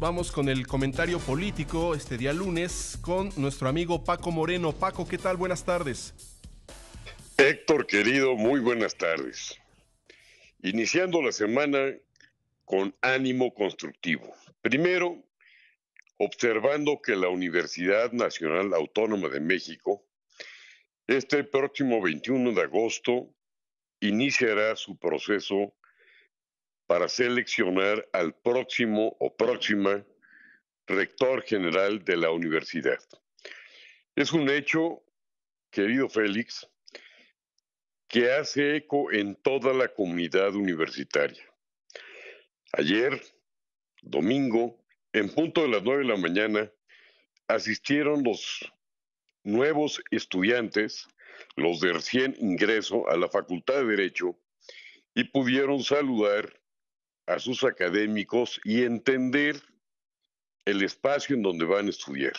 Vamos, con el comentario político este día lunes con nuestro amigo Paco Moreno. Paco, ¿qué tal? Buenas tardes. Héctor, querido, muy buenas tardes. Iniciando la semana con ánimo constructivo. Primero, observando que la Universidad Nacional Autónoma de México, este próximo 21 de agosto, iniciará su proceso para seleccionar al próximo o próxima rector general de la universidad. Es un hecho, querido Félix, que hace eco en toda la comunidad universitaria. Ayer, domingo, en punto de las nueve de la mañana, asistieron los nuevos estudiantes, los de recién ingreso a la Facultad de Derecho, y pudieron saludar a sus académicos y entender el espacio en donde van a estudiar.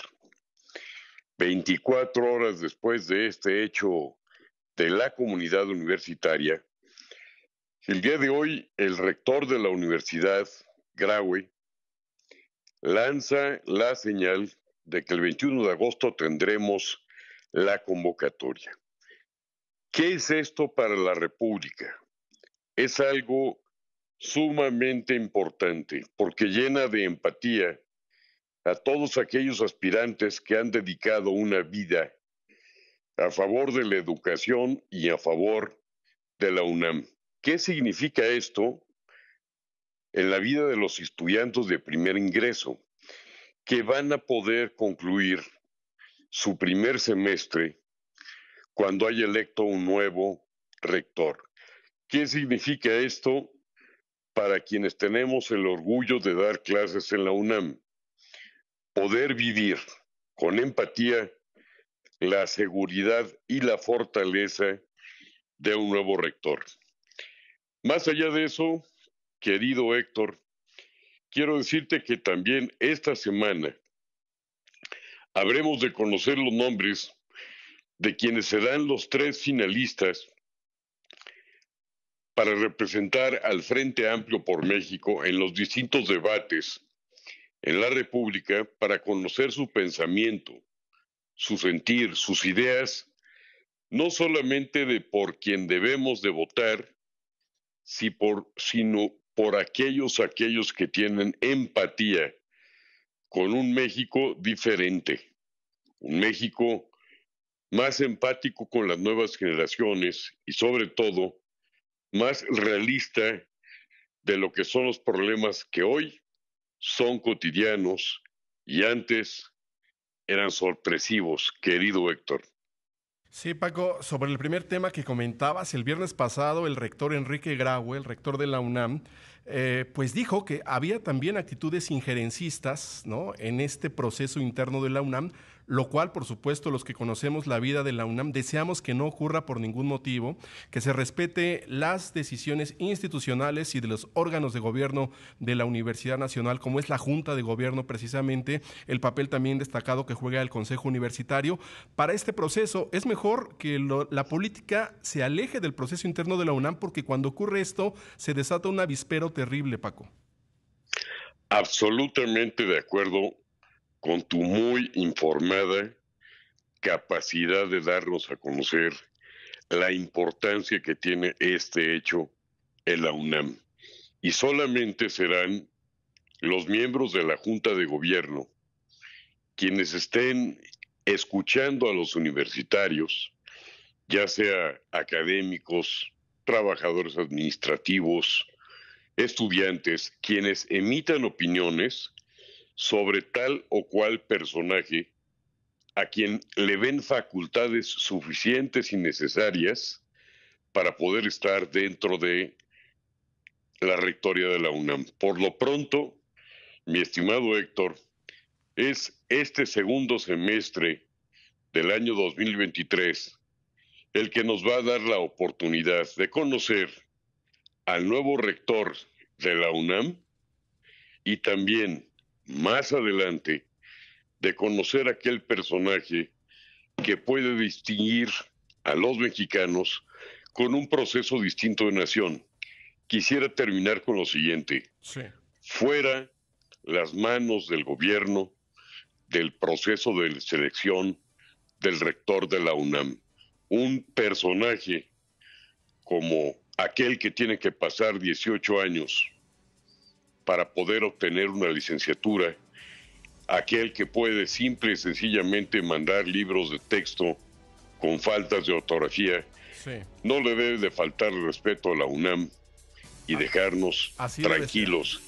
24 horas después de este hecho de la comunidad universitaria, el día de hoy el rector de la universidad, Graue, lanza la señal de que el 21 de agosto tendremos la convocatoria. ¿Qué es esto para la República? Es algo sumamente importante porque llena de empatía a todos aquellos aspirantes que han dedicado una vida a favor de la educación y a favor de la UNAM. ¿Qué significa esto en la vida de los estudiantes de primer ingreso? Que van a poder concluir su primer semestre cuando haya electo un nuevo rector. ¿Qué significa esto para quienes tenemos el orgullo de dar clases en la UNAM. Poder vivir con empatía la seguridad y la fortaleza de un nuevo rector. Más allá de eso, querido Héctor, quiero decirte que también esta semana habremos de conocer los nombres de quienes serán los tres finalistas para representar al Frente Amplio por México en los distintos debates en la República para conocer su pensamiento, su sentir, sus ideas, no solamente de por quien debemos de votar, si por, sino por aquellos, aquellos que tienen empatía con un México diferente, un México más empático con las nuevas generaciones y sobre todo más realista de lo que son los problemas que hoy son cotidianos y antes eran sorpresivos, querido Héctor. Sí, Paco, sobre el primer tema que comentabas, el viernes pasado el rector Enrique Graue, el rector de la UNAM, eh, pues dijo que había también actitudes injerencistas ¿no? en este proceso interno de la UNAM, lo cual, por supuesto, los que conocemos la vida de la UNAM deseamos que no ocurra por ningún motivo, que se respete las decisiones institucionales y de los órganos de gobierno de la Universidad Nacional, como es la Junta de Gobierno precisamente, el papel también destacado que juega el Consejo Universitario. Para este proceso es mejor que la política se aleje del proceso interno de la UNAM porque cuando ocurre esto se desata un avispero terrible, Paco. Absolutamente de acuerdo con tu muy informada capacidad de darnos a conocer la importancia que tiene este hecho en la UNAM. Y solamente serán los miembros de la Junta de Gobierno quienes estén escuchando a los universitarios, ya sea académicos, trabajadores administrativos, estudiantes, quienes emitan opiniones sobre tal o cual personaje a quien le ven facultades suficientes y necesarias para poder estar dentro de la rectoría de la UNAM. Por lo pronto, mi estimado Héctor, es este segundo semestre del año 2023 el que nos va a dar la oportunidad de conocer al nuevo rector de la UNAM y también más adelante de conocer aquel personaje que puede distinguir a los mexicanos con un proceso distinto de nación. Quisiera terminar con lo siguiente. Fuera las manos del gobierno, del proceso de selección, del rector de la UNAM. Un personaje como aquel que tiene que pasar 18 años para poder obtener una licenciatura, aquel que puede simple y sencillamente mandar libros de texto con faltas de ortografía, no le debe de faltar el respeto a la UNAM y ah, dejarnos tranquilos